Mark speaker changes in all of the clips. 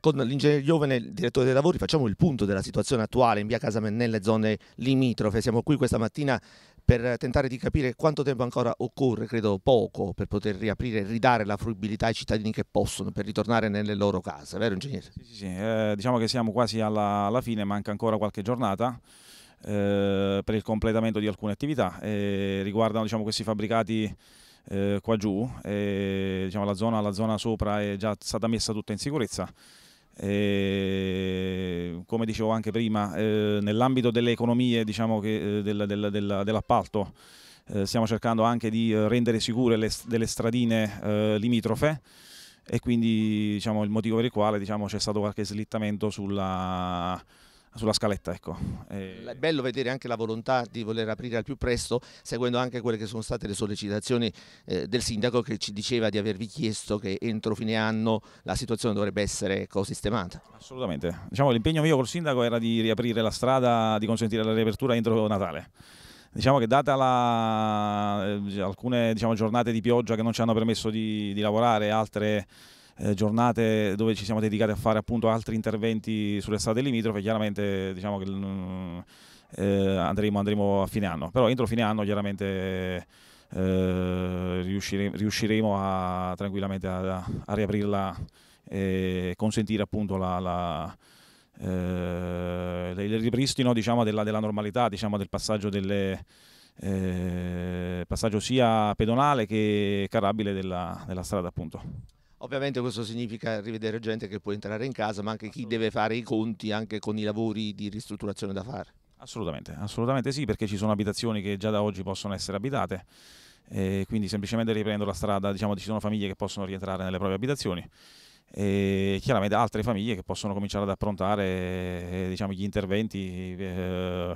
Speaker 1: con l'ingegnere giovane, il direttore dei lavori, facciamo il punto della situazione attuale in via Casamennelle, zone limitrofe. Siamo qui questa mattina per tentare di capire quanto tempo ancora occorre, credo poco, per poter riaprire e ridare la fruibilità ai cittadini che possono per ritornare nelle loro case, vero ingegnere? Sì, sì, sì. Eh, diciamo che siamo quasi alla, alla fine, manca ancora qualche giornata.
Speaker 2: Eh, per il completamento di alcune attività. Eh, riguardano diciamo, questi fabbricati eh, qua giù, eh, diciamo, la, zona, la, zona, sopra è già stata messa tutta in sicurezza. E, ehm, come dicevo anche prima, eh, nell'ambito delle economie diciamo che, eh, della, della, della, dell'appalto eh, stiamo cercando anche di eh, rendere sicure le, delle stradine eh, limitrofe e quindi diciamo, il motivo per il quale diciamo, c'è stato qualche slittamento sulla sulla scaletta. Ecco.
Speaker 1: E... È bello vedere anche la volontà di voler aprire al più presto, seguendo anche quelle che sono state le sollecitazioni eh, del sindaco che ci diceva di avervi chiesto che entro fine anno la situazione dovrebbe essere ecosistemata.
Speaker 2: Assolutamente.
Speaker 1: Diciamo, l'impegno mio col sindaco era di riaprire la strada, di consentire
Speaker 2: la riapertura entro Natale diciamo che data la, eh, alcune diciamo, giornate di pioggia che non ci hanno permesso di, di lavorare, altre eh, giornate dove ci siamo dedicati a fare appunto altri interventi sulle strade limitrofe, chiaramente diciamo che mm, eh, andremo, andremo, a fine anno, però entro fine anno chiaramente eh, riuscire, riusciremo a, tranquillamente a, a, riaprirla e consentire appunto la, la eh, il ripristino diciamo, della, della, normalità, diciamo, del passaggio, delle, eh, passaggio, sia pedonale che carabile della, della strada appunto.
Speaker 1: Ovviamente questo significa rivedere gente che può entrare in casa, ma anche chi deve fare i conti anche con i lavori di ristrutturazione da fare.
Speaker 2: Assolutamente, assolutamente sì, perché ci sono abitazioni che già da oggi possono essere abitate. quindi semplicemente riprendo la strada, diciamo ci sono famiglie che possono rientrare nelle proprie abitazioni e chiaramente altre famiglie che possono cominciare ad approntare eh, diciamo, gli interventi eh,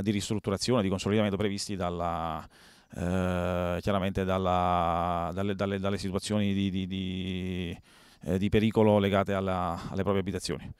Speaker 2: di ristrutturazione, di consolidamento previsti dalla, eh, chiaramente dalla, dalle, dalle, dalle, situazioni di, di, di, eh, di, pericolo legate alla, alle proprie abitazioni.